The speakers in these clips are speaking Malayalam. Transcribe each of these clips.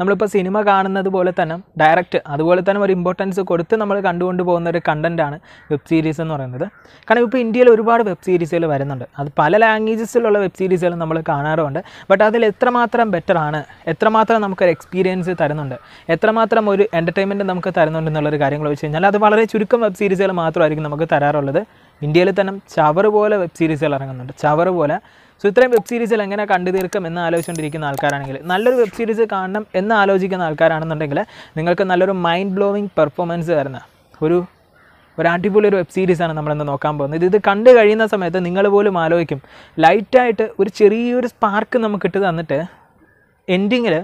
നമ്മളിപ്പോൾ സിനിമ കാണുന്നത് പോലെ തന്നെ ഡയറക്റ്റ് അതുപോലെ തന്നെ ഒരു ഇമ്പോർട്ടൻസ് കൊടുത്ത് നമ്മൾ കണ്ടുകൊണ്ട് പോകുന്ന ഒരു കണ്ടൻറ്റാണ് വെബ് സീരീസ് എന്ന് പറയുന്നത് കാരണം ഇപ്പോൾ ഇന്ത്യയിൽ ഒരുപാട് വെബ് സീരീസുകൾ വരുന്നുണ്ട് അത് പല ലാംഗ്വേജസിലുള്ള വെബ് സീരീസുകൾ നമ്മൾ കാണാറുണ്ട് ബട്ട് അതിൽ എത്രമാത്രം ബെറ്റർ ആണ് എത്രമാത്രം നമുക്കൊരു എക്സ്പീരിയൻസ് തരുന്നുണ്ട് എത്രമാത്രം ഒരു എൻ്റർടൈൻമെൻറ്റ് നമുക്ക് തരുന്നുണ്ട് എന്നുള്ളൊരു കാര്യങ്ങൾ വെച്ച് കഴിഞ്ഞാൽ അത് വളരെ ചുരുക്കം വെബ് സീരീസുകൾ മാത്രമായിരിക്കും നമുക്ക് തരാറുള്ളത് ഇന്ത്യയിൽ തന്നെ ചവർ പോലെ വെബ് സീരീസുകൾ ഇറങ്ങുന്നുണ്ട് ചവർ പോലെ സോ ഇത്രയും വെബ് സീരീസിൽ എങ്ങനെ കണ്ടു തീർക്കും എന്ന് ആലോചിച്ചുകൊണ്ടിരിക്കുന്ന ആൾക്കാരാണെങ്കിൽ നല്ലൊരു വെബ് സീരീസ് കാണണം എന്ന് ആലോചിക്കുന്ന ആൾക്കാരാണെന്നുണ്ടെങ്കിൽ നിങ്ങൾക്ക് നല്ലൊരു മൈൻഡ് ബ്ലോവിങ് പെർഫോമൻസ് തരുന്ന ഒരു ഒരു അടിപൊളി ഒരു വെബ് സീരീസാണ് നമ്മളിന്ന് നോക്കാൻ പോകുന്നത് ഇത് കണ്ടു കഴിയുന്ന സമയത്ത് നിങ്ങൾ പോലും ആലോചിക്കും ലൈറ്റായിട്ട് ഒരു ചെറിയൊരു സ്പാർക്ക് നമുക്ക് ഇട്ട് തന്നിട്ട് എൻഡിങ്ങിൽ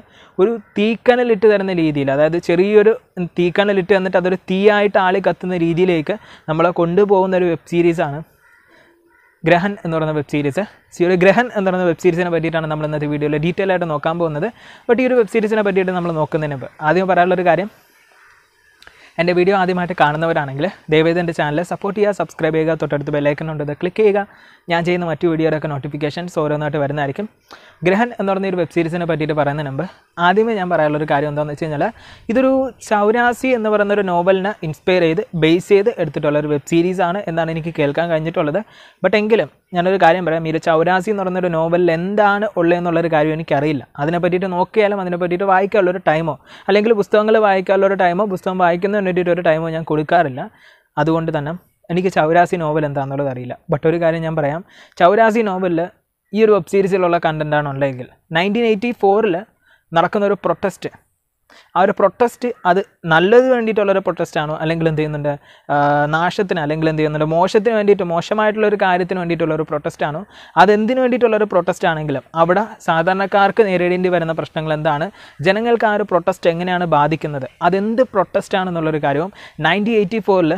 ഒരു തീക്കനലിട്ട് തരുന്ന രീതിയിൽ അതായത് ചെറിയൊരു തീക്കനലിട്ട് തന്നിട്ട് അതൊരു തീയായിട്ട് ആളി കത്തുന്ന രീതിയിലേക്ക് നമ്മളെ കൊണ്ടുപോകുന്ന ഒരു വെബ് സീരീസാണ് ഗ്രഹൻ എന്ന് പറയുന്ന വെബ് സീരീസ് സിയുടെ ഗ്രഹൻ എന്ന് പറയുന്ന വെബ് സീരീസിനെ പറ്റിയിട്ടാണ് നമ്മൾ ഇന്നത്തെ വീഡിയോയിൽ ഡീറ്റെയിൽ ആയിട്ട് നോക്കാൻ പോകുന്നത് ബട്ട് ഈ ഒരു വെബ് സീരീസിനെ പറ്റിയിട്ട് നമ്മൾ നോക്കുന്നതിന് ആദ്യം പറയാനുള്ളൊരു കാര്യം എൻ്റെ വീഡിയോ ആദ്യമായിട്ട് കാണുന്നവരാണെങ്കിൽ ദയവേദ എൻ്റെ ചാനൽ സപ്പോർട്ട് ചെയ്യുക സബ്സ്ക്രൈബ് ചെയ്യുക തൊട്ടടുത്ത് ബെല്ലൈക്കൺ ഉണ്ടത് ക്ലിക്ക് ചെയ്യുക ഞാൻ ചെയ്യുന്ന മറ്റു വീഡിയോയുടെയൊക്കെ നോട്ടിഫിക്കേഷൻസ് ഓരോന്നായിട്ട് വരുന്നതായിരിക്കും ഗ്രഹൻ എന്ന് പറഞ്ഞ ഒരു വെബ് സീരീസിനെ പറ്റിയിട്ട് പറയുന്ന മുമ്പ് ആദ്യമേ ഞാൻ പറയാനുള്ളൊരു കാര്യം എന്താണെന്ന് വെച്ച് കഴിഞ്ഞാൽ ഇതൊരു ചൗരാസി എന്ന് പറയുന്ന ഒരു നോവലിനെ ഇൻസ്പയർ ചെയ്ത് ബേസ് ചെയ്ത് എടുത്തിട്ടുള്ള ഒരു വെബ് സീരീസാണ് എന്നാണ് എനിക്ക് കേൾക്കാൻ കഴിഞ്ഞിട്ടുള്ളത് ബട്ട് എങ്കിലും ഞാനൊരു കാര്യം പറയാം മീര ചൗരാസി എന്ന് പറയുന്നൊരു നോവലിൽ എന്താണ് ഉള്ളതെന്നുള്ളൊരു കാര്യം എനിക്കറിയില്ല അതിനെ പറ്റിയിട്ട് നോക്കിയാലും അതിനെ പറ്റിയിട്ട് വായിക്കാനുള്ളൊരു ടൈമോ അല്ലെങ്കിൽ പുസ്തകങ്ങൾ വായിക്കാനുള്ളൊരു ടൈമോ പുസ്തകം വായിക്കുന്നതിന് വേണ്ടിയിട്ട് ഒരു ടൈമോ ഞാൻ കൊടുക്കാറില്ല അതുകൊണ്ട് തന്നെ എനിക്ക് ചൗരാസി നോവൽ എന്താണെന്നുള്ളത് അറിയില്ല ബട്ട് ഒരു കാര്യം ഞാൻ പറയാം ചൗരാസി നോവലിൽ ഈ ഒരു വെബ് സീരീസിലുള്ള കണ്ടൻറ്റാണ് ഉണ്ടെങ്കിൽ നയൻറ്റീൻ എയ്റ്റി ഫോറിൽ നടക്കുന്ന ഒരു പ്രൊട്ടസ്റ്റ് ആ ഒരു പ്രൊട്ടസ്റ്റ് അത് നല്ലത് വേണ്ടിയിട്ടുള്ളൊരു പ്രൊട്ടസ്റ്റാണോ അല്ലെങ്കിൽ എന്ത് ചെയ്യുന്നുണ്ട് നാശത്തിന് അല്ലെങ്കിൽ എന്ത് ചെയ്യുന്നുണ്ട് മോശത്തിന് വേണ്ടിയിട്ട് മോശമായിട്ടുള്ള ഒരു കാര്യത്തിന് വേണ്ടിയിട്ടുള്ള ഒരു പ്രൊട്ടസ്റ്റാണോ അതെന്തിനു വേണ്ടിയിട്ടുള്ള ഒരു പ്രൊട്ടസ്റ്റ് ആണെങ്കിലും അവിടെ സാധാരണക്കാർക്ക് നേരിടേണ്ടി വരുന്ന പ്രശ്നങ്ങൾ എന്താണ് ജനങ്ങൾക്ക് ആ ഒരു പ്രൊട്ടസ്റ്റ് എങ്ങനെയാണ് ബാധിക്കുന്നത് അതെന്ത് പ്രൊട്ടസ്റ്റ് ആണെന്നുള്ളൊരു കാര്യവും നയൻറ്റീൻ എയ്റ്റി ഫോറിൽ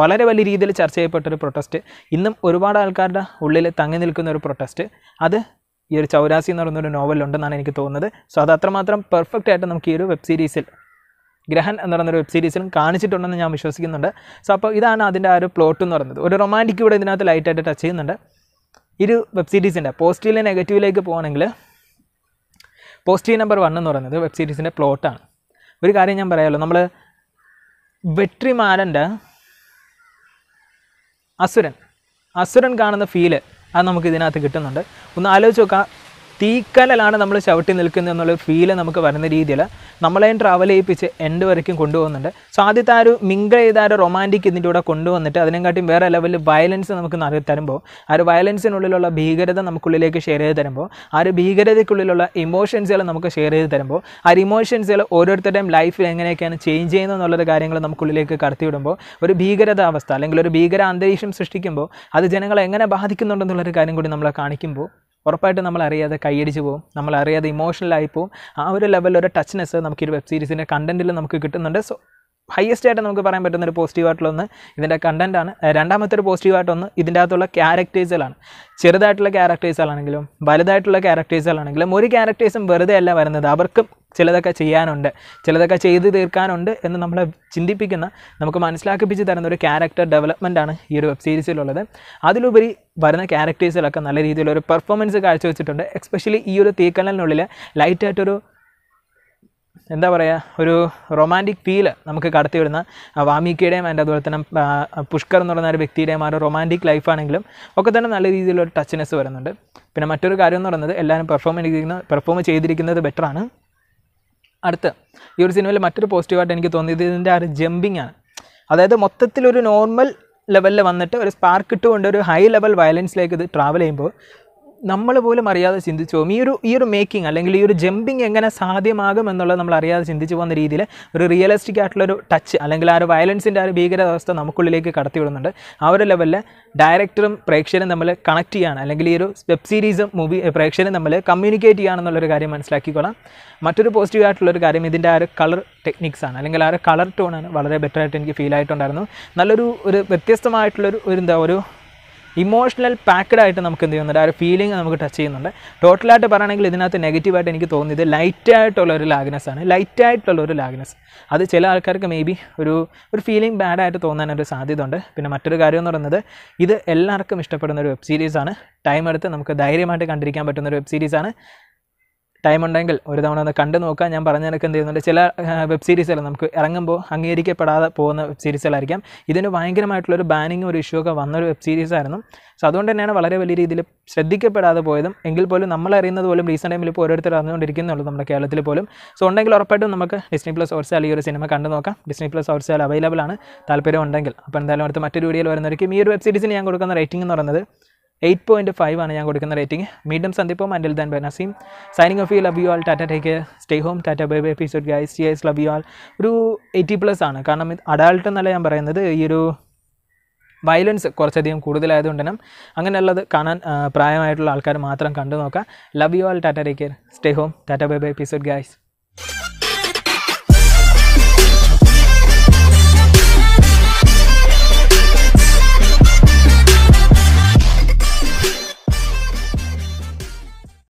വളരെ വലിയ രീതിയിൽ ചർച്ച ചെയ്യപ്പെട്ടൊരു പ്രൊട്ടസ്റ്റ് ഇന്നും ഒരുപാട് ആൾക്കാരുടെ ഉള്ളിൽ തങ്ങി നിൽക്കുന്ന ഒരു പ്രൊട്ടസ്റ്റ് അത് ഈ ഒരു ചൗരാസി എന്ന് പറയുന്നൊരു നോവലുണ്ടെന്നാണ് എനിക്ക് തോന്നുന്നത് സോ അത് അത്രമാത്രം പെർഫെക്റ്റ് ആയിട്ട് നമുക്ക് ഈ ഒരു വെബ് സീരീസിൽ ഗ്രഹൻ എന്ന് പറയുന്നൊരു വെബ് സീരീസിലും കാണിച്ചിട്ടുണ്ടെന്ന് ഞാൻ വിശ്വസിക്കുന്നുണ്ട് സോ അപ്പോൾ ഇതാണ് അതിൻ്റെ ആ ഒരു പ്ലോട്ട് എന്ന് പറയുന്നത് ഒരു റൊമാൻറ്റിക് ഇവിടെ ഇതിനകത്ത് ലൈറ്റായിട്ട് ടച്ച് ചെയ്യുന്നുണ്ട് ഇരു വെബ് സീരീസിൻ്റെ പോസ്റ്റീവിലെ നെഗറ്റീവിലേക്ക് പോകണമെങ്കിൽ പോസിറ്റീവ് നമ്പർ വൺ എന്ന് പറയുന്നത് വെബ് സീരീസിൻ്റെ പ്ലോട്ടാണ് ഒരു കാര്യം ഞാൻ പറയാമല്ലോ നമ്മൾ വെട്രിമാരൻ്റെ അസുരൻ അസുരൻ കാണുന്ന ഫീല് അത് നമുക്ക് ഇതിനകത്ത് കിട്ടുന്നുണ്ട് ഒന്ന് ആലോചിച്ച് നോക്കാം തീക്കലാണ് നമ്മൾ ചവിട്ടി നിൽക്കുന്നത് എന്നുള്ള ഫീല് നമുക്ക് വരുന്ന രീതിയിൽ നമ്മളെയും ട്രാവൽ ചെയ്യിപ്പിച്ച് എൻ്റെ വരയ്ക്കും കൊണ്ടുപോകുന്നുണ്ട് സോ ആദ്യത്തെ ആ ഒരു മിങ്കിൾ ചെയ്ത ആ ഒരു റൊമാൻറ്റിക് ഇതിൻ്റെ കൂടെ കൊണ്ടുവന്നിട്ട് അതിനെക്കാട്ടിയും വേറെ ലെവലിൽ വയലൻസ് നമുക്ക് നിറയെ തരുമ്പോൾ ആ ഒരു വയലൻസിനുള്ളിലുള്ള ഭീകരത നമുക്കുള്ളിലേക്ക് ഷെയർ ചെയ്ത് തരുമ്പോൾ ആ ഒരു ഭീകരതയ്ക്കുള്ളിലുള്ള ഇമോഷൻസുകൾ നമുക്ക് ഷെയർ ചെയ്ത് തരുമ്പോൾ ആ ഒരു ഇമോഷൻസുകൾ ഓരോരുത്തരുടെയും ലൈഫിൽ എങ്ങനെയൊക്കെയാണ് ചേഞ്ച് ചെയ്യുന്നത് എന്നുള്ളൊരു കാര്യങ്ങൾ നമുക്കുള്ളിലേക്ക് കടത്തിവിടുമ്പോൾ ഒരു ഭീകരത അവസ്ഥ അല്ലെങ്കിൽ ഒരു ഭീകര അന്തരീക്ഷം സൃഷ്ടിക്കുമ്പോൾ അത് ജനങ്ങളെ എങ്ങനെ ബാധിക്കുന്നുണ്ടെന്നുള്ളൊരു കാര്യം കൂടി നമ്മളെ കാണിക്കുമ്പോൾ ഉറപ്പായിട്ടും നമ്മൾ അറിയാതെ കൈയടിച്ച് പോകും നമ്മൾ അറിയാതെ ഇമോഷണലായി പോകും ആ ഒരു ലെവലിൽ ഒരു ടച്ച്നെസ് നമുക്ക് ഈ വെബ് സീരീസിൻ്റെ കണ്ടൻറ്റിൽ നമുക്ക് കിട്ടുന്നുണ്ട് സോ ഹയസ്റ്റ് ആയിട്ട് നമുക്ക് പറയാൻ പറ്റുന്ന ഒരു പോസിറ്റീവായിട്ടുള്ള ഒന്ന് ഇതിൻ്റെ കണ്ടൻറ്റാണ് രണ്ടാമത്തെ ഒരു ആയിട്ടൊന്ന് ഇതിൻ്റെ അകത്തുള്ള ക്യാരക്ടേഴ്സുകളാണ് ചെറുതായിട്ടുള്ള ക്യാരക്ടേഴ്സുകളാണെങ്കിലും വലുതായിട്ടുള്ള ക്യാരക്ടേഴ്സുകളാണെങ്കിലും ഒരു ക്യാരക്ടേഴ്സും വെറുതെ അല്ല വരുന്നത് അവർക്കും ചിലതൊക്കെ ചെയ്യാനുണ്ട് ചിലതൊക്കെ ചെയ്ത് തീർക്കാനുണ്ട് എന്ന് നമ്മളെ ചിന്തിപ്പിക്കുന്ന നമുക്ക് മനസ്സിലാക്കിപ്പിച്ച് തരുന്ന ഒരു ക്യാരക്ടർ ഡെവലപ്മെൻ്റ് ആണ് ഈ ഒരു വെബ് സീരീസിലുള്ളത് അതിലുപരി വരുന്ന ക്യാരക്ടേഴ്സിലൊക്കെ നല്ല രീതിയിലൊരു പെർഫോമൻസ് കാഴ്ചവെച്ചിട്ടുണ്ട് എക്സ്പെഷ്യലി ഈ ഒരു തീക്കലിനുള്ളിൽ ലൈറ്റായിട്ടൊരു എന്താ പറയുക ഒരു റൊമാൻറ്റിക് ഫീല് നമുക്ക് കടത്തി വരുന്ന വാമിക്കയുടെയും അതുപോലെ തന്നെ പുഷ്കർ എന്ന് പറയുന്ന ഒരു വ്യക്തിയുടെയും ആ ഒരു റൊമാൻറ്റിക് ലൈഫാണെങ്കിലും ഒക്കെ തന്നെ നല്ല രീതിയിലൊരു ടച്ച്നെസ് വരുന്നുണ്ട് പിന്നെ മറ്റൊരു കാര്യം എന്ന് പറയുന്നത് എല്ലാവരും പെർഫോം ചെയ്തിരിക്കുന്ന പെർഫോം ചെയ്തിരിക്കുന്നത് ബെറ്ററാണ് അടുത്ത ഈ ഒരു സിനിമയിൽ മറ്റൊരു പോസിറ്റീവായിട്ട് എനിക്ക് തോന്നിയത് ഇതിൻ്റെ ആ ഒരു ജമ്പിങ് ആണ് അതായത് മൊത്തത്തിലൊരു നോർമൽ ലെവലിൽ വന്നിട്ട് ഒരു സ്പാർക്ക് ഇട്ടുകൊണ്ട് ഒരു ഹൈ ലെവൽ വയലൻസിലേക്ക് ഇത് ട്രാവൽ ചെയ്യുമ്പോൾ നമ്മൾ പോലും അറിയാതെ ചിന്തിച്ചു പോകും ഈ ഒരു ഈ ഒരു മേക്കിംഗ് അല്ലെങ്കിൽ ഈ ഒരു ജമ്പിങ് എങ്ങനെ സാധ്യമാകും എന്നുള്ളത് നമ്മൾ അറിയാതെ ചിന്തിച്ചു പോകുന്ന രീതിയിൽ ഒരു റിയലിസ്റ്റിക് ആയിട്ടുള്ള ഒരു ടച്ച് അല്ലെങ്കിൽ ആ ഒരു വയലൻസിൻ്റെ ആ ഒരു ഭീകരാവസ്ഥ നമുക്കുള്ളിലേക്ക് വിടുന്നുണ്ട് ആ ഒരു ലെവലിൽ ഡയറക്ടറും പ്രേക്ഷകരും നമ്മൾ കണക്ട് ചെയ്യാണ് അല്ലെങ്കിൽ ഈ ഒരു വെബ് സീരീസും മൂവി പ്രേക്ഷകരും നമ്മൾ കമ്മ്യൂണിക്കേറ്റ് ചെയ്യുകയാണെന്നുള്ളൊരു കാര്യം മനസ്സിലാക്കിക്കോളാം മറ്റൊരു പോസിറ്റീവ് ആയിട്ടുള്ളൊരു കാര്യം ഇതിൻ്റെ ആ ഒരു കളർ ടെക്നിക്സാണ് അല്ലെങ്കിൽ ആ ഒരു കളർ ടോണാണ് വളരെ ബെറ്ററായിട്ട് എനിക്ക് ഫീൽ ആയിട്ടുണ്ടായിരുന്നു നല്ലൊരു ഒരു വ്യത്യസ്തമായിട്ടുള്ളൊരു ഒരു എന്താ ഒരു ഇമോഷണൽ പാക്ക്ഡ് ആയിട്ട് നമുക്ക് എന്ത് ചെയ്യുന്നുണ്ട് ആ ഒരു ഫീലിംഗ് നമുക്ക് ടച്ച് ചെയ്യുന്നുണ്ട് ടോട്ടലായിട്ട് പറയുകയാണെങ്കിൽ ഇതിനകത്ത് നെഗറ്റീവായിട്ട് എനിക്ക് തോന്നിയത് ലൈറ്റായിട്ടുള്ള ഒരു ലാഗ്നസ് ആണ് ലൈറ്റായിട്ടുള്ള ഒരു ലാഗ്നസ് അത് ചില ആൾക്കാർക്ക് മേ ബി ഒരു ഒരു ഫീലിംഗ് ബാഡായിട്ട് തോന്നാനൊരു സാധ്യത ഉണ്ട് പിന്നെ മറ്റൊരു കാര്യം എന്ന് പറയുന്നത് ഇത് എല്ലാവർക്കും ഇഷ്ടപ്പെടുന്ന ഒരു വെബ് സീരീസാണ് ടൈം എടുത്ത് നമുക്ക് ധൈര്യമായിട്ട് കണ്ടിരിക്കാൻ പറ്റുന്ന ഒരു വെബ് സീരീസാണ് ടൈം ഉണ്ടെങ്കിൽ ഒരു തവണ ഒന്ന് കണ്ടു നോക്കുക ഞാൻ പറഞ്ഞ എനിക്ക് എന്ത് ചെയ്യുന്നുണ്ട് ചില വെബ് സീരീസുകൾ നമുക്ക് ഇറങ്ങുമ്പോൾ അംഗീകരിക്കപ്പെടാതെ പോകുന്ന വെബ് സീരീസുകളായിരിക്കാം ഇതിന് ഭയങ്കരമായിട്ടുള്ളൊരു ബാനിങ് ഒരു ഇഷ്യൂ ഒക്കെ വന്നൊരു വെബ് സീരീസ് ആയിരുന്നു സോ അതുകൊണ്ട് തന്നെയാണ് വളരെ വലിയ രീതിയിൽ ശ്രദ്ധിക്കപ്പെടാതെ പോയതും എങ്കിൽ പോലും നമ്മൾ അറിയുന്നത് പോലും റീസെൻ്റ് ടൈമിൽ ഇപ്പോൾ ഓരോരുത്തർ അറിഞ്ഞുകൊണ്ടിരിക്കുന്നുള്ളൂ നമ്മുടെ കേരളത്തിൽ പോലും സോ ഉണ്ടെങ്കിൽ ഉറപ്പായിട്ടും നമുക്ക് ഡിസ്നി പ്ലസ് ഓർസാൽ ഈ ഒരു സിനിമ കണ്ടു നോക്കാം ഡിസ്നി പ്ലസ് ഓർസാൽ അവൈലബിൾ ആണ് താല്പര്യം ഉണ്ടെങ്കിൽ അപ്പോൾ എന്തായാലും അടുത്ത മറ്റൊരു വീഡിയോയിൽ വരുന്നവർക്കും ഈ ഒരു വെബ് സീരീസിന് ഞാൻ കൊടുക്കുന്ന റേറ്റിംഗ് എന്ന് പറയുന്നത് എയ്റ്റ് പോയിൻറ്റ് ഫൈവ് ആണ് ഞാൻ കൊടുക്കുന്ന റേറ്റിംഗ് മീഡിയം സന്ദീപം ആൻഡിൽ ദാൻ ബനസീം signing off you love you all tata take care stay home tata bye bye episode guys see ഐസ് ലവ് യു ആൾ ഒരു എയ്റ്റി പ്ലസ് ആണ് കാരണം അഡാൾട്ട് എന്നല്ല ഞാൻ പറയുന്നത് ഈ ഒരു വയലൻസ് കുറച്ചധികം കൂടുതലായതുകൊണ്ടും അങ്ങനെയുള്ളത് കാണാൻ പ്രായമായിട്ടുള്ള ആൾക്കാർ മാത്രം കണ്ടു നോക്കുക love you all tata take care stay home tata bye bye episode guys